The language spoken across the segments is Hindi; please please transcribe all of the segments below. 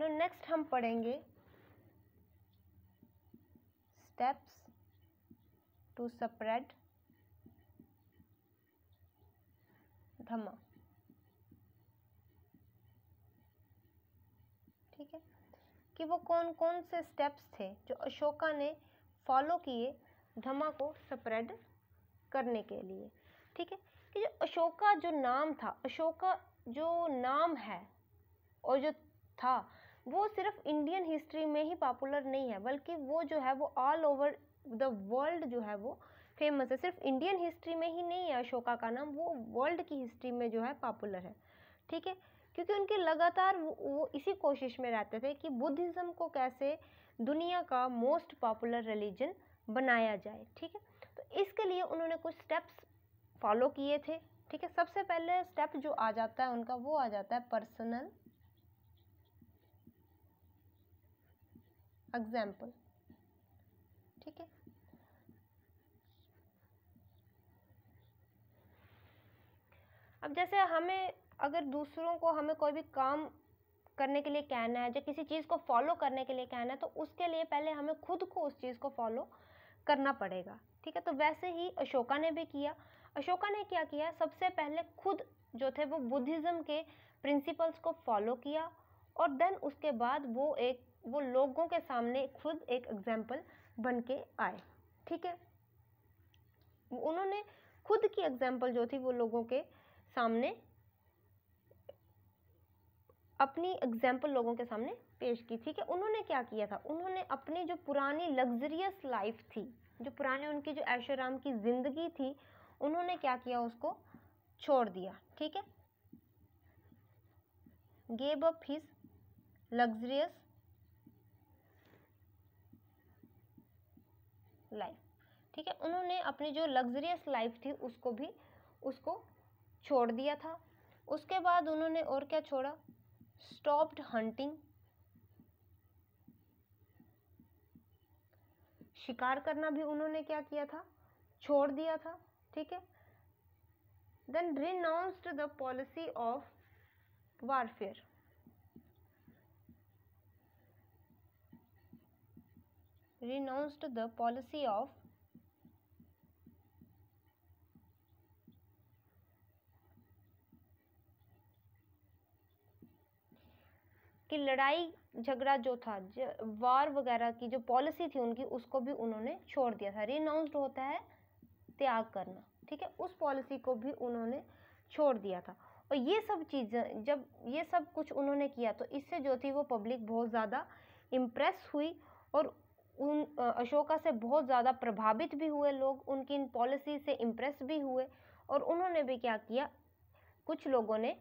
नो नेक्स्ट हम पढ़ेंगे स्टेप्स टू स्प्रेड धमा ठीक है कि वो कौन कौन से स्टेप्स थे जो अशोका ने फॉलो किए धमा को स्प्रेड करने के लिए ठीक है कि जो अशोका जो नाम था अशोका जो नाम है और जो था वो सिर्फ इंडियन हिस्ट्री में ही पॉपुलर नहीं है बल्कि वो जो है वो ऑल ओवर द वर्ल्ड जो है वो फेमस है सिर्फ इंडियन हिस्ट्री में ही नहीं है अशोका का नाम वो वर्ल्ड की हिस्ट्री में जो है पॉपुलर है ठीक है क्योंकि उनके लगातार वो, वो इसी कोशिश में रहते थे कि बुद्धिज़्म को कैसे दुनिया का मोस्ट पॉपुलर रिलीजन बनाया जाए ठीक है तो इसके लिए उन्होंने कुछ स्टेप्स फॉलो किए थे ठीक है सबसे पहले स्टेप जो आ जाता है उनका वो आ जाता है पर्सनल एग्जाम्पल ठीक है अब जैसे हमें अगर दूसरों को हमें कोई भी काम करने के लिए कहना है या किसी चीज़ को फॉलो करने के लिए कहना है तो उसके लिए पहले हमें खुद को उस चीज़ को फॉलो करना पड़ेगा ठीक है तो वैसे ही अशोका ने भी किया अशोका ने क्या किया सबसे पहले खुद जो थे वो बुद्धिज़्म के प्रिंसिपल्स को फॉलो किया और देन उसके बाद वो एक वो लोगों के सामने खुद एक एग्जाम्पल बन के आए ठीक है उन्होंने खुद की एग्जाम्पल जो थी वो लोगों के सामने अपनी एग्जाम्पल लोगों के सामने पेश की ठीक है उन्होंने क्या किया था उन्होंने अपनी जो पुरानी लग्जरियस लाइफ थी जो पुराने उनकी जो ऐशोराम की ज़िंदगी थी उन्होंने क्या किया उसको छोड़ दिया ठीक है गेब अप हिज लग्जरियस लाइफ ठीक है उन्होंने अपनी जो लग्जरियस लाइफ थी उसको भी उसको छोड़ दिया था उसके बाद उन्होंने और क्या छोड़ा स्टॉप्ड हंटिंग शिकार करना भी उन्होंने क्या किया था छोड़ दिया था ठीक है then renounced the policy of warfare renounced the policy of कि लड़ाई झगड़ा जो था वार वगैरह की जो पॉलिसी थी उनकी उसको भी उन्होंने छोड़ दिया था रिनाउंस्ड होता है त्याग करना ठीक है उस पॉलिसी को भी उन्होंने छोड़ दिया था और ये सब चीज़ें जब ये सब कुछ उन्होंने किया तो इससे जो थी वो पब्लिक बहुत ज़्यादा इम्प्रेस हुई और उन अशोका से बहुत ज़्यादा प्रभावित भी हुए लोग उनकी इन पॉलिसी से इम्प्रेस भी हुए और उन्होंने भी क्या किया कुछ लोगों ने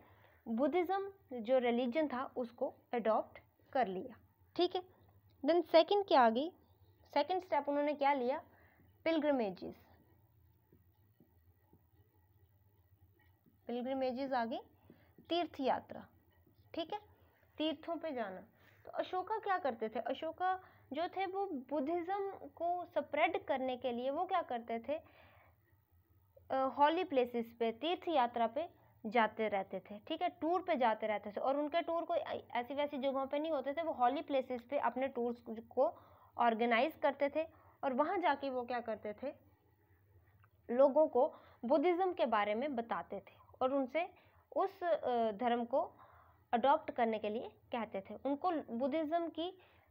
बुद्धिज़्म जो रिलीजन था उसको अडॉप्ट कर लिया ठीक है देन सेकंड क्या आ गई सेकंड स्टेप उन्होंने क्या लिया पिलग्रमेजेस पिलग्रमेजेस आ गई तीर्थ यात्रा ठीक है तीर्थों पे जाना तो अशोका क्या करते थे अशोका जो थे वो बुद्धिज़्म को स्प्रेड करने के लिए वो क्या करते थे हॉली प्लेसेस पे तीर्थ यात्रा पे जाते रहते थे ठीक है टूर पे जाते रहते थे और उनके टूर कोई ऐसी वैसी जगहों पे नहीं होते थे वो हॉली प्लेसेस पे अपने टूर्स को ऑर्गेनाइज करते थे और वहाँ जाके वो क्या करते थे लोगों को बुद्धिज़्म के बारे में बताते थे और उनसे उस धर्म को अडॉप्ट करने के लिए कहते थे उनको बुद्धिज़्म की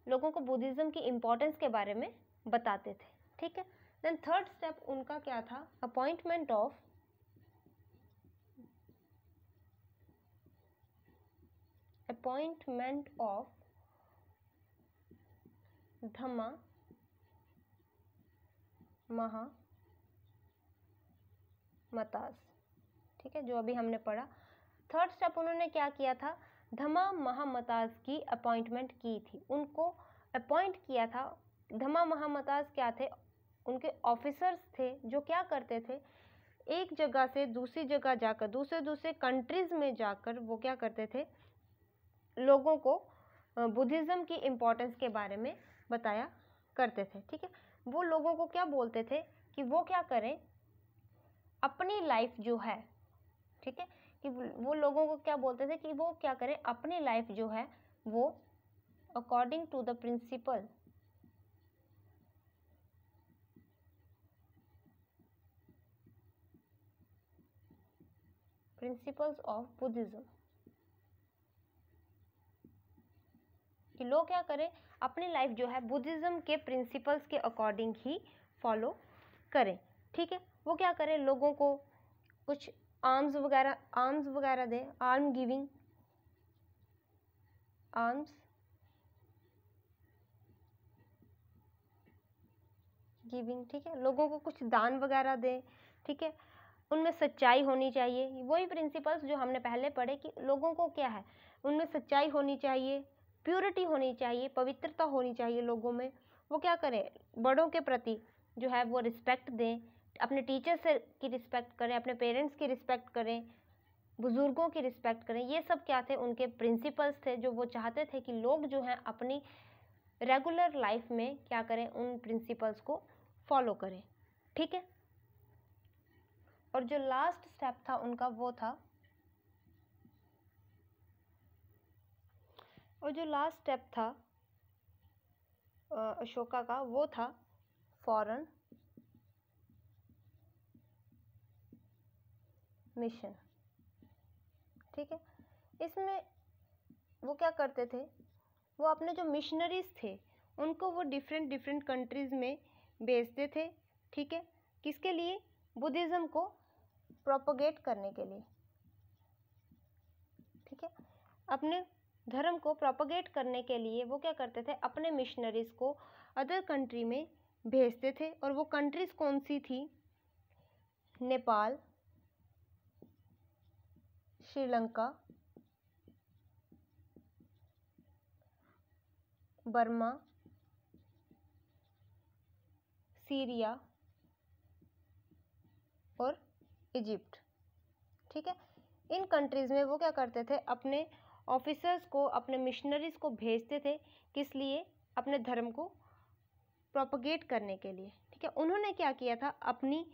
लोगों को बुद्धिज़्म की इम्पोर्टेंस के बारे में बताते थे ठीक है देन थर्ड स्टेप उनका क्या था appointment of appointment of Dhamma Mahamattas ठीक है जो अभी हमने पढ़ा थर्ड स्टेप उन्होंने क्या किया था धमा महामताज की अपॉइंटमेंट की थी उनको अपॉइंट किया था धमा महामताज क्या थे उनके ऑफिसर्स थे जो क्या करते थे एक जगह से दूसरी जगह जाकर दूसरे दूसरे कंट्रीज़ में जाकर वो क्या करते थे लोगों को बुद्धिज़्म की इम्पोर्टेंस के बारे में बताया करते थे ठीक है वो लोगों को क्या बोलते थे कि वो क्या करें अपनी लाइफ जो है ठीक है कि वो लोगों को क्या बोलते थे कि वो क्या करें अपनी लाइफ जो है वो according to the principle principles of Buddhism कि लोग क्या करें अपनी लाइफ जो है बुद्धिज़्म के प्रिंसिपल्स के अकॉर्डिंग ही फॉलो करें ठीक है वो क्या करें लोगों को कुछ आर्म्स वगैरह आर्म्स वगैरह दे आर्म गिविंग आर्म्स गिविंग ठीक है लोगों को कुछ दान वगैरह दें ठीक है उनमें सच्चाई होनी चाहिए वही प्रिंसिपल्स जो हमने पहले पढ़े कि लोगों को क्या है उनमें सच्चाई होनी चाहिए प्योरिटी होनी चाहिए पवित्रता होनी चाहिए लोगों में वो क्या करें बड़ों के प्रति जो है वो रिस्पेक्ट दें अपने टीचर्स की रिस्पेक्ट करें अपने पेरेंट्स की रिस्पेक्ट करें बुज़ुर्गों की रिस्पेक्ट करें ये सब क्या थे उनके प्रिंसिपल्स थे जो वो चाहते थे कि लोग जो हैं अपनी रेगुलर लाइफ में क्या करें उन प्रिंसिपल्स को फॉलो करें ठीक है और जो लास्ट स्टेप था उनका वो था और जो लास्ट स्टेप था अशोका का वो था फॉरन मिशन ठीक है इसमें वो क्या करते थे वो अपने जो मिशनरीज थे उनको वो डिफरेंट डिफरेंट कंट्रीज़ में भेजते थे ठीक है किसके लिए बुद्धिज़्म को प्रोपोगेट करने के लिए ठीक है अपने धर्म को प्रोपोगेट करने के लिए वो क्या करते थे अपने मिशनरीज़ को अदर कंट्री में भेजते थे और वो कंट्रीज़ कौन सी थी नेपाल श्रीलंका बर्मा सीरिया और इजिप्ट ठीक है इन कंट्रीज़ में वो क्या करते थे अपने ऑफिसर्स को अपने मिशनरीज़ को भेजते थे किस लिए अपने धर्म को प्रोपोगेट करने के लिए ठीक है उन्होंने क्या किया था अपनी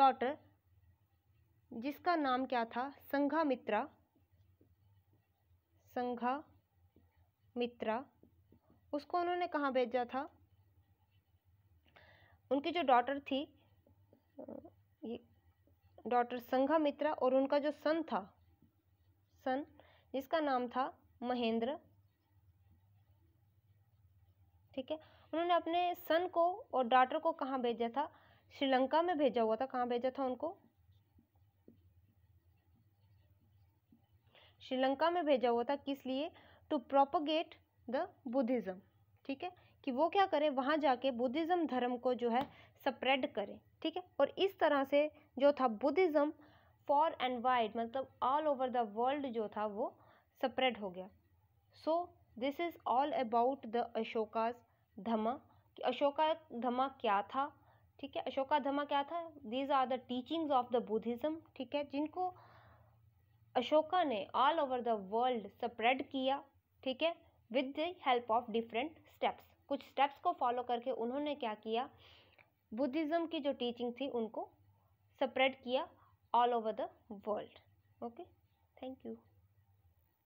डॉटर जिसका नाम क्या था संघामित्रा मित्रा उसको उन्होंने कहाँ भेजा था उनकी जो डॉटर थी ये डॉटर मित्रा और उनका जो सन था सन जिसका नाम था महेंद्र ठीक है उन्होंने अपने सन को और डॉटर को कहाँ भेजा था श्रीलंका में भेजा हुआ था कहाँ भेजा था उनको श्रीलंका में भेजा हुआ था किस लिए टू प्रोपोगेट द बुद्धिज़्म ठीक है कि वो क्या करें वहाँ जाके बुद्धिज़्म धर्म को जो है स्प्रेड करें ठीक है और इस तरह से जो था बुद्धिज़्म फॉर एंड वाइड मतलब ऑल ओवर द वर्ल्ड जो था वो स्प्रेड हो गया so this is all about the Ashoka's Dhamma कि अशोका धमा क्या था ठीक है अशोका धमा क्या था these are the teachings of the Buddhism ठीक है जिनको अशोका ने all over the world spread किया ठीक है with the help of different steps कुछ स्टेप्स को फॉलो करके उन्होंने क्या किया बुद्धिज़्म की जो टीचिंग थी उनको स्प्रेड किया all over the world okay thank you